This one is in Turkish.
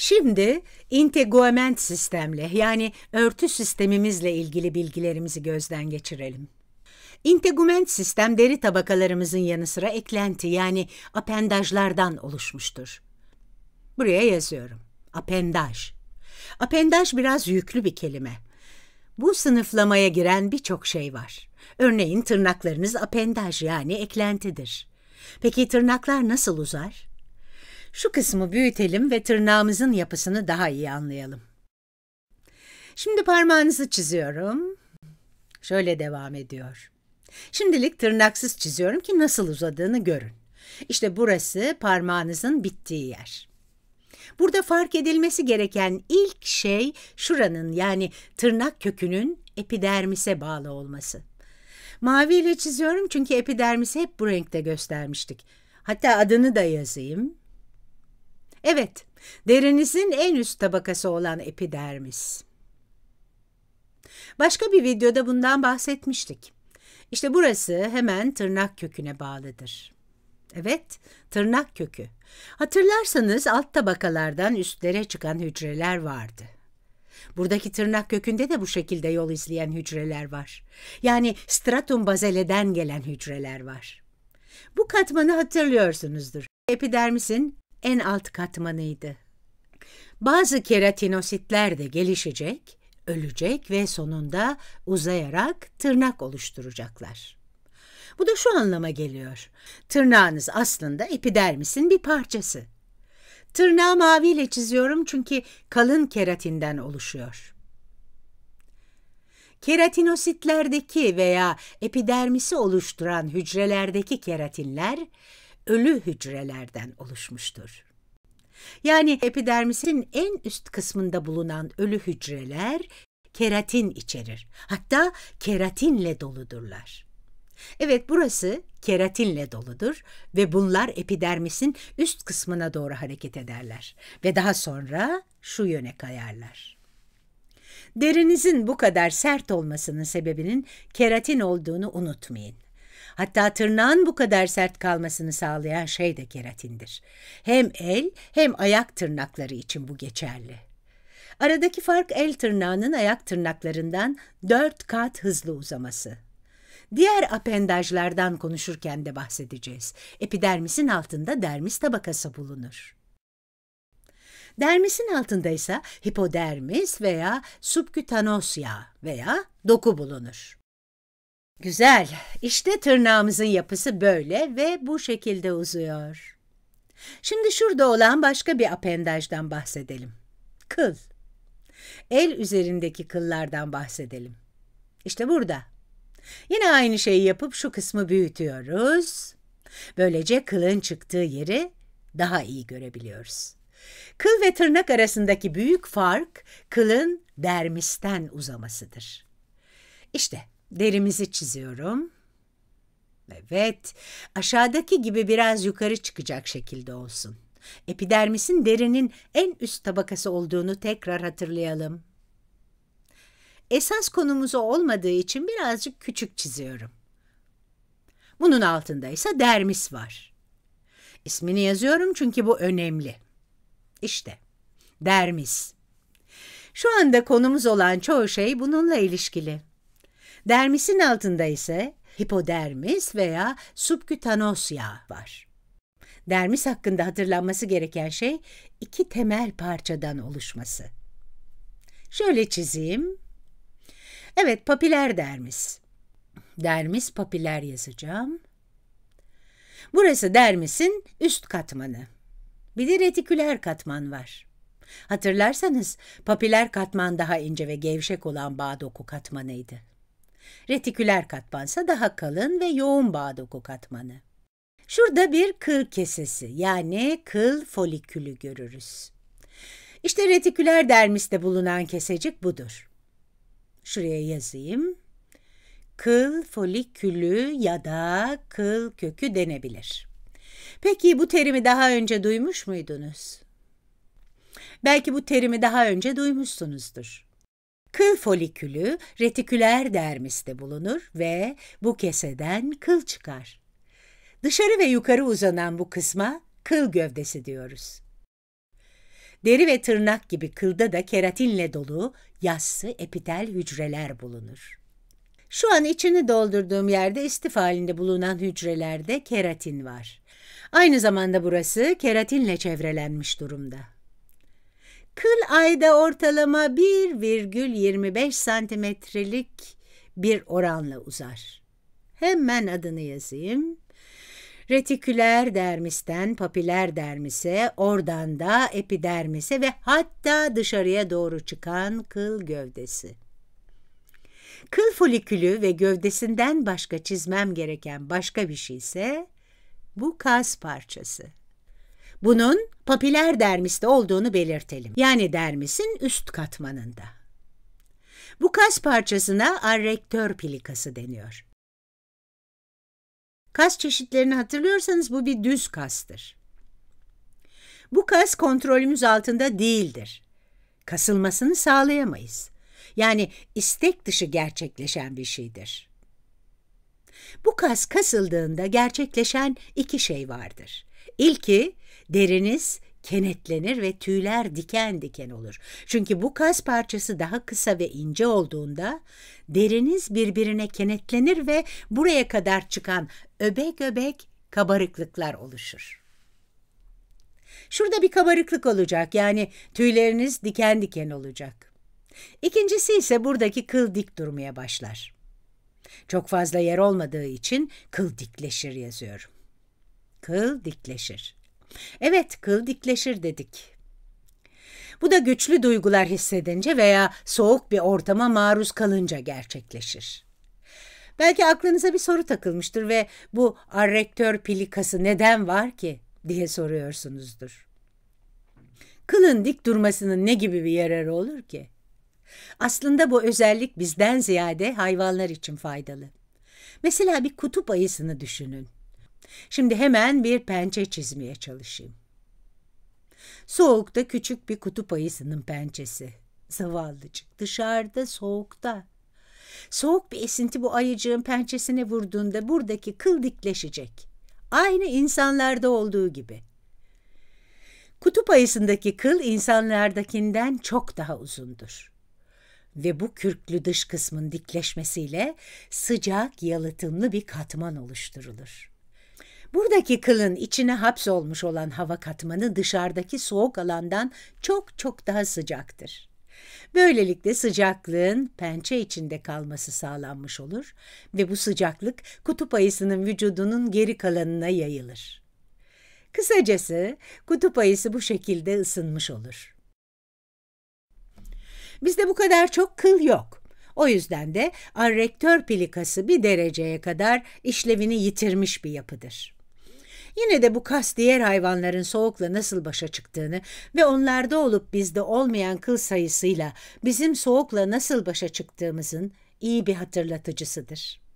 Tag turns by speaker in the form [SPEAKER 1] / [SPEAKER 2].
[SPEAKER 1] Şimdi integument sistemle yani örtü sistemimizle ilgili bilgilerimizi gözden geçirelim. Integument sistem deri tabakalarımızın yanı sıra eklenti yani apendajlardan oluşmuştur. Buraya yazıyorum. Apendaj. Apendaj biraz yüklü bir kelime. Bu sınıflamaya giren birçok şey var. Örneğin tırnaklarınız apendaj yani eklentidir. Peki tırnaklar nasıl uzar? Şu kısmı büyütelim ve tırnağımızın yapısını daha iyi anlayalım. Şimdi parmağınızı çiziyorum. Şöyle devam ediyor. Şimdilik tırnaksız çiziyorum ki nasıl uzadığını görün. İşte burası parmağınızın bittiği yer. Burada fark edilmesi gereken ilk şey şuranın yani tırnak kökünün epidermise bağlı olması. Mavi ile çiziyorum çünkü epidermisi hep bu renkte göstermiştik. Hatta adını da yazayım. Evet, derinizin en üst tabakası olan epidermis. Başka bir videoda bundan bahsetmiştik. İşte burası hemen tırnak köküne bağlıdır. Evet, tırnak kökü. Hatırlarsanız alt tabakalardan üstlere çıkan hücreler vardı. Buradaki tırnak kökünde de bu şekilde yol izleyen hücreler var. Yani stratum bazeleden gelen hücreler var. Bu katmanı hatırlıyorsunuzdur. Epidermisin en alt katmanıydı. Bazı keratinositler de gelişecek, ölecek ve sonunda uzayarak tırnak oluşturacaklar. Bu da şu anlama geliyor. Tırnağınız aslında epidermisin bir parçası. Tırnağı maviyle çiziyorum çünkü kalın keratinden oluşuyor. Keratinositlerdeki veya epidermisi oluşturan hücrelerdeki keratinler ölü hücrelerden oluşmuştur. Yani epidermisin en üst kısmında bulunan ölü hücreler keratin içerir. Hatta keratinle doludurlar. Evet burası keratinle doludur ve bunlar epidermisin üst kısmına doğru hareket ederler ve daha sonra şu yöne kayarlar. Derinizin bu kadar sert olmasının sebebinin keratin olduğunu unutmayın. Hatta tırnağın bu kadar sert kalmasını sağlayan şey de keratindir. Hem el hem ayak tırnakları için bu geçerli. Aradaki fark el tırnağının ayak tırnaklarından dört kat hızlı uzaması. Diğer apendajlardan konuşurken de bahsedeceğiz. Epidermisin altında dermis tabakası bulunur. Dermisin altında ise hipodermis veya subkutanos yağ veya doku bulunur. Güzel. İşte tırnağımızın yapısı böyle ve bu şekilde uzuyor. Şimdi şurada olan başka bir apendajdan bahsedelim. Kıl. El üzerindeki kıllardan bahsedelim. İşte burada. Yine aynı şeyi yapıp şu kısmı büyütüyoruz. Böylece kılın çıktığı yeri daha iyi görebiliyoruz. Kıl ve tırnak arasındaki büyük fark kılın dermisten uzamasıdır. İşte Derimizi çiziyorum. Evet, aşağıdaki gibi biraz yukarı çıkacak şekilde olsun. Epidermisin derinin en üst tabakası olduğunu tekrar hatırlayalım. Esas konumuz olmadığı için birazcık küçük çiziyorum. Bunun altında ise dermis var. İsmini yazıyorum çünkü bu önemli. İşte dermis. Şu anda konumuz olan çoğu şey bununla ilişkili. Dermisin altında ise hipodermis veya subkutanos yağ var. Dermis hakkında hatırlanması gereken şey iki temel parçadan oluşması. Şöyle çizeyim. Evet, papiler dermis. Dermis papiler yazacağım. Burası dermisin üst katmanı. Bir de retiküler katman var. Hatırlarsanız papiler katman daha ince ve gevşek olan bağ doku katmanıydı. Retiküler katmansa daha kalın ve yoğun bağ doku katmanı. Şurada bir kıl kesesi yani kıl folikülü görürüz. İşte retiküler dermiste bulunan kesecik budur. Şuraya yazayım. Kıl folikülü ya da kıl kökü denebilir. Peki bu terimi daha önce duymuş muydunuz? Belki bu terimi daha önce duymuşsunuzdur. Kıl folikülü retiküler dermiste bulunur ve bu keseden kıl çıkar. Dışarı ve yukarı uzanan bu kısma kıl gövdesi diyoruz. Deri ve tırnak gibi kılda da keratinle dolu yassı epitel hücreler bulunur. Şu an içini doldurduğum yerde istif halinde bulunan hücrelerde keratin var. Aynı zamanda burası keratinle çevrelenmiş durumda kıl ayda ortalama 1,25 santimetrelik bir oranla uzar. Hemen adını yazayım. Retiküler dermisten papiler dermise, oradan da epidermise ve hatta dışarıya doğru çıkan kıl gövdesi. Kıl folikülü ve gövdesinden başka çizmem gereken başka bir şey ise bu kas parçası. Bunun papiler dermiste olduğunu belirtelim. Yani dermisin üst katmanında. Bu kas parçasına arrektör pilikası deniyor. Kas çeşitlerini hatırlıyorsanız bu bir düz kastır. Bu kas kontrolümüz altında değildir. Kasılmasını sağlayamayız. Yani istek dışı gerçekleşen bir şeydir. Bu kas kasıldığında gerçekleşen iki şey vardır. İlki Deriniz kenetlenir ve tüyler diken diken olur. Çünkü bu kas parçası daha kısa ve ince olduğunda deriniz birbirine kenetlenir ve buraya kadar çıkan öbek öbek kabarıklıklar oluşur. Şurada bir kabarıklık olacak yani tüyleriniz diken diken olacak. İkincisi ise buradaki kıl dik durmaya başlar. Çok fazla yer olmadığı için kıl dikleşir yazıyorum. Kıl dikleşir. Evet kıl dikleşir dedik. Bu da güçlü duygular hissedince veya soğuk bir ortama maruz kalınca gerçekleşir. Belki aklınıza bir soru takılmıştır ve bu arrektör pilikası neden var ki diye soruyorsunuzdur. Kılın dik durmasının ne gibi bir yararı olur ki? Aslında bu özellik bizden ziyade hayvanlar için faydalı. Mesela bir kutup ayısını düşünün. Şimdi hemen bir pençe çizmeye çalışayım. Soğukta küçük bir kutup ayısının pençesi. Zavallıcık dışarıda soğukta. Soğuk bir esinti bu ayıcığın pençesine vurduğunda buradaki kıl dikleşecek. Aynı insanlarda olduğu gibi. Kutup ayısındaki kıl insanlardakinden çok daha uzundur. Ve bu kürklü dış kısmın dikleşmesiyle sıcak yalıtımlı bir katman oluşturulur. Buradaki kılın içine hapsolmuş olan hava katmanı dışarıdaki soğuk alandan çok çok daha sıcaktır. Böylelikle sıcaklığın pençe içinde kalması sağlanmış olur ve bu sıcaklık kutup ayısının vücudunun geri kalanına yayılır. Kısacası kutup ayısı bu şekilde ısınmış olur. Bizde bu kadar çok kıl yok. O yüzden de arrektör pilikası bir dereceye kadar işlevini yitirmiş bir yapıdır. Yine de bu kas diğer hayvanların soğukla nasıl başa çıktığını ve onlarda olup bizde olmayan kıl sayısıyla bizim soğukla nasıl başa çıktığımızın iyi bir hatırlatıcısıdır.''